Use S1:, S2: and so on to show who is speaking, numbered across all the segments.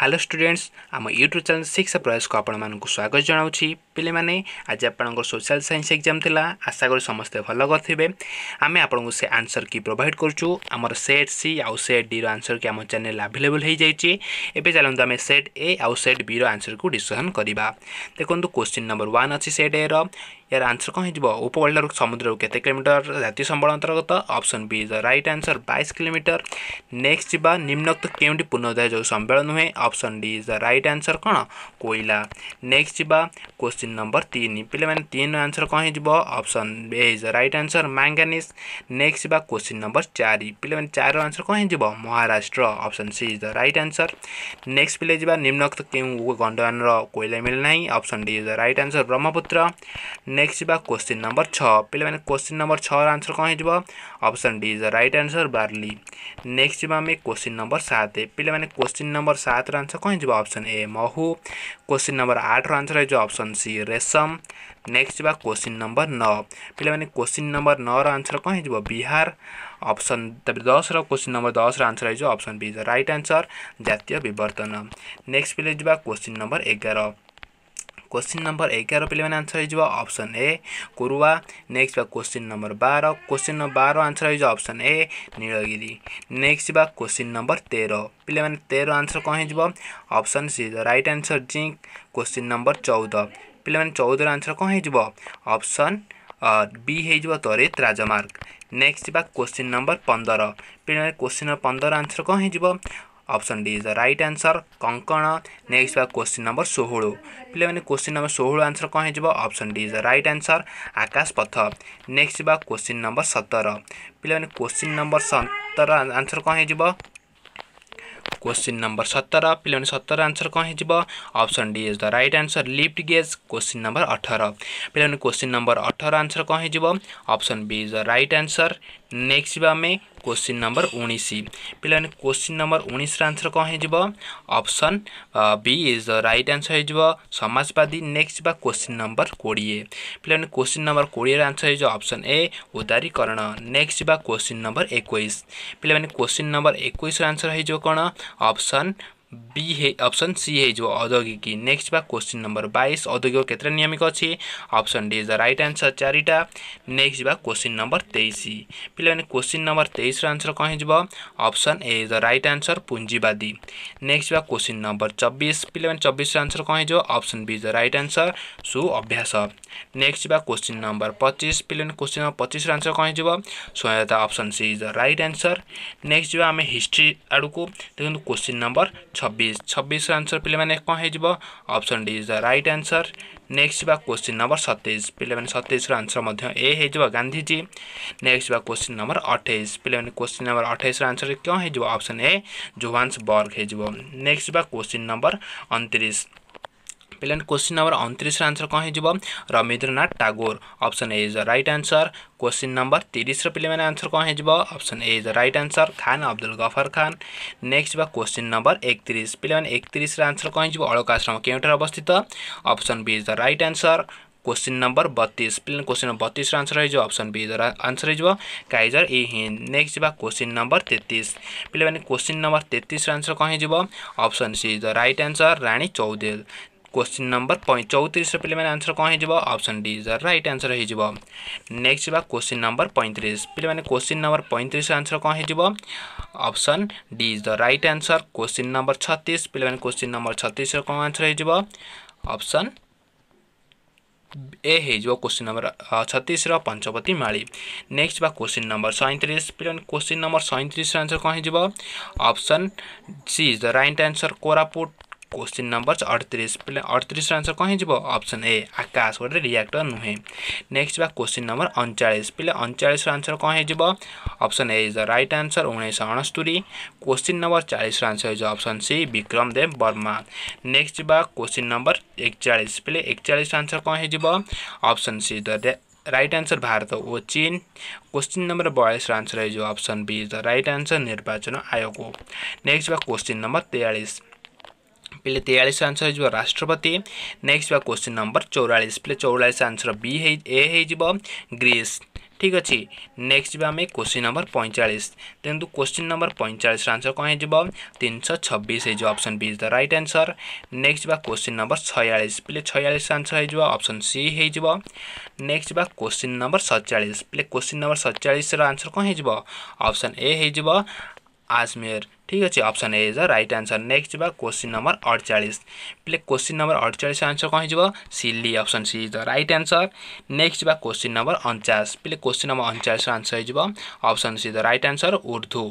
S1: hello students আম YouTube channel ଶିକ୍ଷା ପ୍ରୟାସକୁ ଆପଣମାନଙ୍କୁ ସ୍ୱାଗତ ଜଣାଉଛି ପିଲାମାନେ ଆଜି ଆପଣଙ୍କର ସୋସିଆଲ ସାଇନ୍ସ ଏକ୍ଜାମ୍ ଥିଲା ଆଶା କরি ସମସ୍ତେ ଭଲ କରିଥିବେ ଆମେ ଆପଣଙ୍କୁ ସେ ଆନ୍ସର୍ କି ପ୍ରୋଭାଇଡ଼ କରୁଛୁ ଆମର ସେଟ୍ ସି ଆଉ ସେଟ୍ ଡିର ଆନ୍ସର୍ କି ଆମ ଚ୍ୟାନେଲ୍ ଆଭେଲେବୁଲ୍ ହୋଇଯାଇଛି ଏବେ ଚାଲନ୍ତୁ ଆମେ ସେଟ୍ ଏ ଆଉ ସେଟ୍ ବିର ଆନ୍ସର୍କୁ ଡିସ୍କସନ୍ କରିବା ଦେଖନ୍ତୁ କୋଶ୍ଚିନ୍ ନମ୍ବର ୱାନ୍ ଅଛି ସେଟ୍ ଏର ইয়ার আনসর কম হয়ে উপকূলর সমুদ্র কেতে কিলোমিটর জাতীয় সম্বল অন্তর্গত option B is the right answer বাইশ কিলোমিটর নেক্সট যা নিম্নোক্ত কেউটি পুনরুদ্ধার যোগ সম্বল নুহে option D is the answer कौन कन् नेक्स्ट जीवा क्वेश्चन नंबर तीन पे मैंने तीन आंसर कहाँ है option A is the right answer manganese next जुन क्वेश्चन नंबर चार मैंने चार आंसर कहाँ है Maharashtra option C is the right answer next जी निम्नक्त के गंडवान र कोला मिना option D is the right answer Brahmaputra next question number छः पे मैंने क्वेश्चन नंबर छः आंसर आन्सर कहाँ option the right answer barley next जु क्वेश्चन क्वेस्चन नम्बर सात पहिला क्वेश्चन नम्बर सत र आन्सर कहाँ हुन्छ अप्सन ए महु क्वेश्चन नम्बर आठ र आन्सर रहेछ अप्सन सी रेशम नेक्सट जुन क्वेसन नम्बर न पहिला कोसिन् नम्बर नन्सर कहाँ हजुर बिहार अप्सन तपाईँ दस र क्वन नम्बर दस र आन्सर आइसो अप्सन द राइट आन्सर जातीय विवर्तन नेक्स्ट पहिला जुन क्वेश्चन नम्बर एघार क्व्चिन् नम्बर एघार पिने आन्सर है अप्सन ए कुरुवा नेक्सटिन नम्बर बार नम्बर बार आन्सर हुन्छ अप्सन ए नीलगिरी नेक्सटिन नम्बर तेह्र पहिला तेह्र आन्सर कहाँ है option C the right answer zinc question number चौध पहिला चौध र आन्सर कहाँ है अप्सन बी है त्वरित नेक्स्ट बा नेक्सटिन नम्बर पन्ध्र पहिला क्वेसन नम्बर पन्ध्र आन्सर कहाँ है option D is the right answer Konkan next ବା କ୍ୱେଶ୍ଚିନ୍ ନମ୍ବର ଷୋହଳ ପିଲାମାନେ କ୍ୱେଶ୍ଚିନ୍ ନମ୍ବର ଷୋହଳ ଆନ୍ସର୍ କ'ଣ ହେଇଯିବ option D is the right answer ଆକାଶ ପଥ ନେକ୍ସଟ ବା କ୍ୱେଶ୍ଚିନ୍ ନମ୍ବର ସତର ପିଲାମାନେ କ୍ୱେଶ୍ଚିନ୍ ନମ୍ବର ସତର ଆନ୍ସର୍ କ'ଣ ହେଇଯିବ क्वेश्चन नंबर सतर पे सतर आंसर कौन option D is the right answer lift gauge question number अठर पे क्वेश्चन नंबर अठर आंसर कौन option B is the right answer next आम क्वेश्चन नंबर उन्नीस पे क्वेश्चन नंबर उन्नीस आंसर कौन हो B is the right answer होजवादी नेक्स्ट बा क्वेश्चन नंबर कोड़े पे क्वेश्चन नंबर कोड़े आंसर हो ए उदारीकरण नेक्स्ट बा क्वेश्चन नंबर एक पे क्वेश्चन नंबर एक आंसर हो बी है ऑप्शन सी है जो औद्योगिकी नेक्स्ट बा क्वेश्चन नंबर बाईस औद्योगिक क्षेत्र नियमिक अच्छे option D is the right answer चारिटा नेक्स्ट बा क्वेश्चन नंबर तेईस पे क्वेश्चन नंबर तेईस आंसर कहि हो option A is the right answer पूंजीवादी नेक्स्ट बा क्वेश्चन नंबर चबीस पे चबीस आंसर कहि हो option B is the right answer सु अभ्यास नेक्स्ट बा क्वेश्चन नंबर पच्चीस पे क्वेश्चन नंबर पच्चीस आंसर कहि हो स्वयंता option C is the right answer next जो आम हिस्ट्री आड़ को देखो क्वेश्चन नंबर छब्बिश छब्बीस आंसर पे कौन हो D is the right answer next जा क्वेश्चन नंबर सतैश पे सतैश्र आंसर ए हो गांधीजी नेक्स्ट जा क्वेश्चन नंबर अठाईस पे क्वेश्चन नंबर अठाईस आंसर कौन हो ए ए बर्ग हो नेक्स्ट जा क्वेश्चन नंबर अणतीस पिलेन क्वेश्चन नंबर अंतरीश आंसर कह Rabindranath Tagore option A is the right answer question number तीस रिलेन आंसर कौन कह option A is the right answer Khan Abdul Ghaffar Khan next बा क्वेश्चन नंबर एकतीस पिलेन एकतीस आंसर कह अलकाश्रम के अवस्थित option B is the right answer question number बतीस प्लेन क्वेश्चन नंबर बतीस आंसर हो ऑप्शन बी द आंसर हो कईजर ई हिंद नेक्स्ट जा क्वेश्चन नंबर तेतीस पे क्वेश्चन नंबर तेतीस आंसर कहीं option C is the right answer Rani Chaudhary question number चौतीस पे आंसर कौन हो option D is the right answer होक्स्ट next question number पैंतीस पे क्वेश्चन नंबर पैंतीस आंसर कौन हो option D is the right answer question number छत्तीस पे क्वेश्चन नंबर छत्तीस कौन आंसर हो ऑप्शन ए हो क्वेश्चन नंबर छत्तीस पंचवती माड़ी नेक्स्ट बा क्वेश्चन नंबर सैंतीस पे क्वेश्चन नंबर सैंतीस आंसर कौन हो C is the right answer Koraput question number अड़तीस अड़तीस आंसर कहीं जी अप्सन ए आकाश गोटे रिएक्टर नुहे नेक्स्ट बा क्वेश्चन नंबर अणचाश पे अणचाश आंसर कौन हो option A is the right answer उन्नीस अणस्तरी क्वेश्चन नंबर चालीस answer is option C Vikram Dev Varma next बा क्वेश्चन नंबर एकचालिस पे एकचाश आंसर कौन हो option C the right answer Bharat ओ चीन क्वेश्चन नंबर बयालीस आंसर है option option B is the right answer निर्वाचन आयोग नेक्स्ट बा क्वेश्चन नंबर तेयालीस पहिले तेयालिस आन्सर है राष्ट्रपति नेक्स्ट बा नेक्स्टिन नम्बर चौरािस पहिले चौरा ए ग्रिस ठिक अहिले नेक्स्ट क्वेश्चन नम्बर पैँचालिस त्यो क्वेश्चन नम्बर पैँचालिस र आन्सर कहाँ है तिन सय छब्बिस option is the right answer next बा क्वेश्चन नम्बर छयास पहिले छयास आन्सर है अप्सन सि है नेक्सटि को क् को क्विन् नम्बर सतचालिस पहिले क्वेसन नम्बर सतचालिस आन्सर कहाँ है अप्सन ए है आजमेर ठीक अच्छे option A is the right answer next जा क्वेश्चन नम्बर अडचालिस पे क्वेश्चन नंबर अड़चाश आंसर कौन हो सिली option C is the right answer next जा क्वेश्चन नंबर अणचाश पे क्वेश्चन नंबर अणचाश आंसर हो option C the right answer Urdu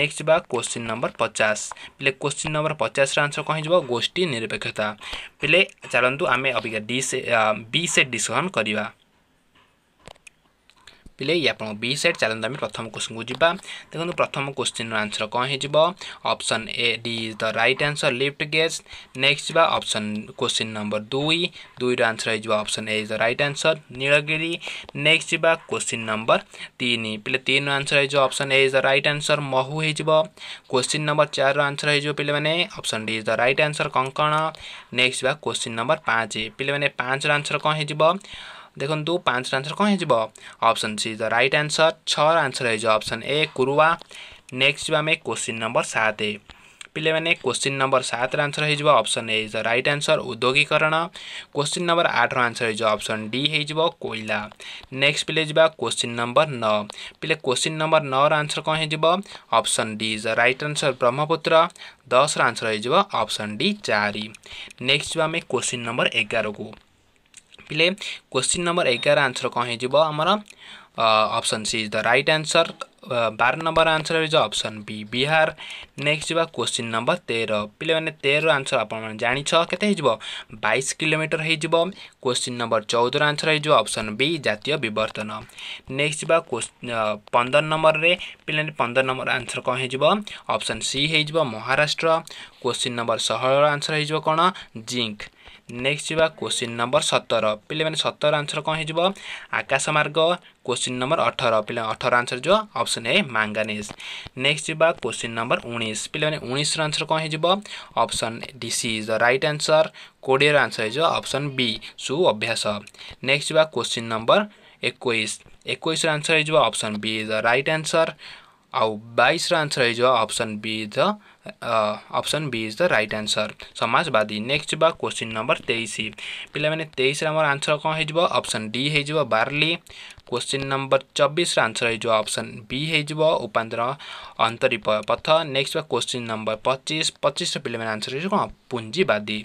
S1: next जा क्वेश्चन नंबर पचास पहिले क्वेश्चन नम्बर पचास आंसर कौन हो गोष्ठी निरपेक्षता पहिले चलतु आम अबिका डी से बी से डिस्कसन करवा सेट यपिट चाहिँ प्रथम क्वेसनको जुन देख्नु प्रथम क्वेश्चन र आन्सर कहाँ है option A D is the right answer लिफ्ट गेस्ट नेक्सट जुन अप्सन क्वेसिन् नम्बर दुई दुई र आन्सर है option A is the right answer Nilgiri next जुवा क्विन् नम्बर तिन पिले तीन र आन्सर आइ option A is the right answer महुव क्वेश्चन नंबर चार र आन्सर है पहिला option D is the right answer कङ्क नेक्स्ट क्वेश्चन नंबर नम्बर पाँच पहिला पाँच र आन्सर कहाँ है देखो पाँच आंसर कौन जी option C the right answer छ आंसर है ऑप्शन ए कुरुआ नेक्स्ट जी आम क्वेश्चन नंबर सात पे मैंने क्वेश्चन नंबर सात आंसर है option A is the right answer उद्योगीकरण क्वेश्चन नंबर आठ रनसर होप्शन डी हो कोईला नेक्स्ट पिले जा क्वेश्चन नंबर नौ पिले क्वेश्चन नंबर नौ रनसर कौन option D is the right answer Brahmaputra दस रनसर होप्शन डी चार नेक्स्ट जी आम क्वेश्चन नंबर एगार को ପିଲେ କ୍ୱେଶ୍ଚିନ୍ ନମ୍ବର ଏଗାର ଆନ୍ସର କ'ଣ ହେଇଯିବ ଆମର option C is the right answer ବାର number answer is option B Bihar next ଯିବା କ୍ୱେଶ୍ଚିନ୍ ନମ୍ବର ତେର ପିଲାମାନେ ତେରର ଆନ୍ସର ଆପଣମାନେ ଜାଣିଛ କେତେ ହେଇଯିବ ବାଇଶ କିଲୋମିଟର ହେଇଯିବ କ୍ୱେଶ୍ଚିନ୍ ନମ୍ବର ଚଉଦର ଆନ୍ସର ହେଇଯିବ ଅପସନ୍ ବି ଜାତୀୟ ବିବର୍ତ୍ତନ ନେକ୍ସଟ ଯିବା ପନ୍ଦର ନମ୍ବରରେ ପିଲାମାନେ ପନ୍ଦର ନମ୍ବର ଆନ୍ସର କ'ଣ ହେଇଯିବ ଅପସନ୍ ସି ହେଇଯିବ ମହାରାଷ୍ଟ୍ର କ୍ୱେଶ୍ଚିନ୍ ନମ୍ବର ଷୋହଳର ଆନ୍ସର ହେଇଯିବ କ'ଣ ଜିଙ୍କ୍ ନେକ୍ସଟ ଯିବା କୋଶ୍ଚିନ୍ ନମ୍ବର ସତର ପିଲାମାନେ ସତର ଆନ୍ସର କ'ଣ ହେଇଯିବ ଆକାଶ ମାର୍ଗ କୋଶ୍ଚିନ୍ ନମ୍ବର ଅଠର ପିଲା ଅଠର ଆନ୍ସର ଯିବ ଅପସନ୍ ଏ ମାଙ୍ଗାନିଜ ନେକ୍ସଟ ଯିବା କୋଶ୍ଚିନ୍ ନମ୍ବର ଉଣେଇଶ ପିଲାମାନେ ଉଣେଇଶର ଆନ୍ସର କ'ଣ ହେଇଯିବ option DC is the right answer କୋଡ଼ିଏର ଆନ୍ସର ହେଇଯିବ ଅପସନ୍ ବି ସୁ ଅଭ୍ୟାସ ନେକ୍ସଟ ଯିବା କୋଶ୍ଚିନ୍ ନମ୍ବର ଏକୋଇଶ ଏକୋଇଶର ଆନ୍ସର ହେଇଯିବ option B is the right answer आउ बाइस र आन्सर है option B is the option B is the right answer समाजवादी नेक्स्ट क्वेश्चन नम्बर तेइस पिलामाने तेइस र आन्सर कौन है अप्सन डिजियो क्वेश्चन नंबर चौबीस आंसर है जो ऑप्शन बी हो उपांतर अंतरिप पथ नेक्स्ट बा क्वेश्चन नंबर पच्चिस पच्चीस पे आंसर हो कौन पुंजीवादी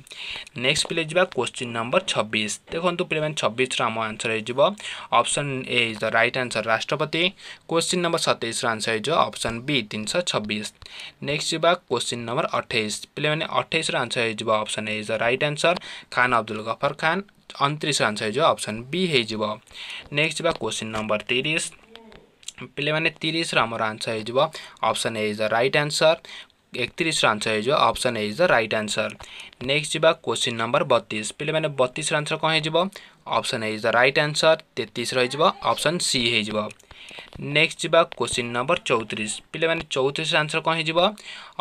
S1: नेक्स्ट पे जा क्वेश्चन नंबर छब्बीस देखो पे छब्बीस आम आंसर हो option A is the right answer राष्ट्रपति क्वेश्चन नंबर सतैस आंसर हो अप्सन बी तीन सौ छब्बीस नेक्स्ट जी क्वेश्चन नंबर अठाइस पे अठाइस आंसर हो option A is the right answer Khan Abdul Ghaffar Khan अनतिरि आन्सर है अप्सन बि है नेक्स्ट जुन क्वेसन नम्बर तिरि पितिस र आम आन्सर है option A is the right answer एकतिस र आन्सर है option A is the right answer next जुन क्वेसन नम्बर बत्तिस पहिला बतिस र आन्सर कहाँ है option A is the right answer तेत्तिस र है अप्सन सी है नेक्स्ट नेक्स जोसिन् नम्बर चौतिस पहिला आंसर आन्सर कहाँ है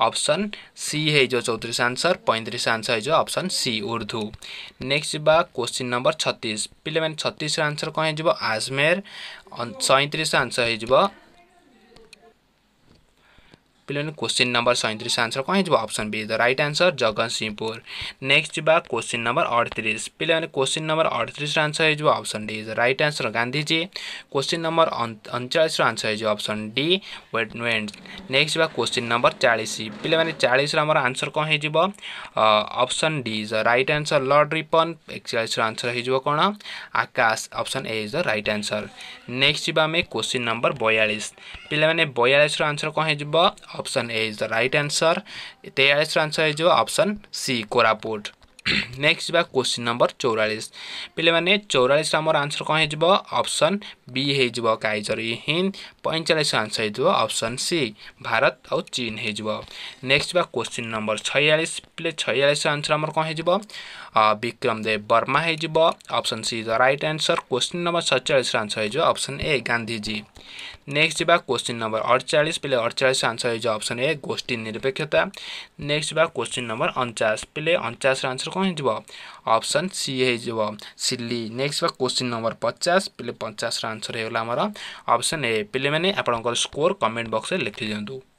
S1: अप्सन सी है चौतिस आंसर पैँतिस आंसर है option Urdu next next question number छतिस पहिला छतिस आन्सर कहाँ हैजा आजमेर सैंतीस आंसर है प्लेन क्वेश्चन नम्बर सैँतिस आन्सर कहीँ जब option B the right answer Jagatsinghpur next बा क्वेसन नम्बर अडतिस प्लेन क्वेसन नम्बर अडतिस आन्सर है जो option D the right answer Gandhiji question number र आन्सर है जो अप्सन डी वेट नेक्स्ट बा क्वेसन नम्बर चालीस प्लेन चालीस आमर आन्सर कौन हो option D is the right answer lord Ripon र आन्सर हो कौन आकाश option A is the right answer next जी आम नम्बर नंबर बयालीस पे बयालीस आन्सर कौन हो option A is the right answer तेयालिस यार आंसर हो ऑप्शन सी कोरापुट नेक्स्ट जा क्वेश्चन नंबर चौरास पे चौरास आम आंसर कौन हो ऑप्शन बी हो काइजरी हिंद पैंचाश आंसर हो ऑप्शन सी भारत और चीन हो नेक्स्ट बा क्वेश्चन नंबर छयालीस पे छयालीस आंसर आम कौन हो विक्रम देव वर्मा हो option C the right answer question number सतचालीस आंसर हो ऑप्शन ए गांधीजी नेक्स्ट बा क्वेश्चन नंबर अड़चालीस पे अड़चालीस आंसर इज अप्सन ए गोष्ठी निरपेक्षता नेक्स्ट बा क्वेश्चन नंबर अनचास पे अनचास आंसर कौन हो ऑप्शन सी हो सिली नेक्स्ट बा क्वेश्चन नंबर पचास पे पचास आंसर होगा आमर अप्सन ए पे मैंने आपंकर स्कोर कमेंट बक्स लिखि दिखाँ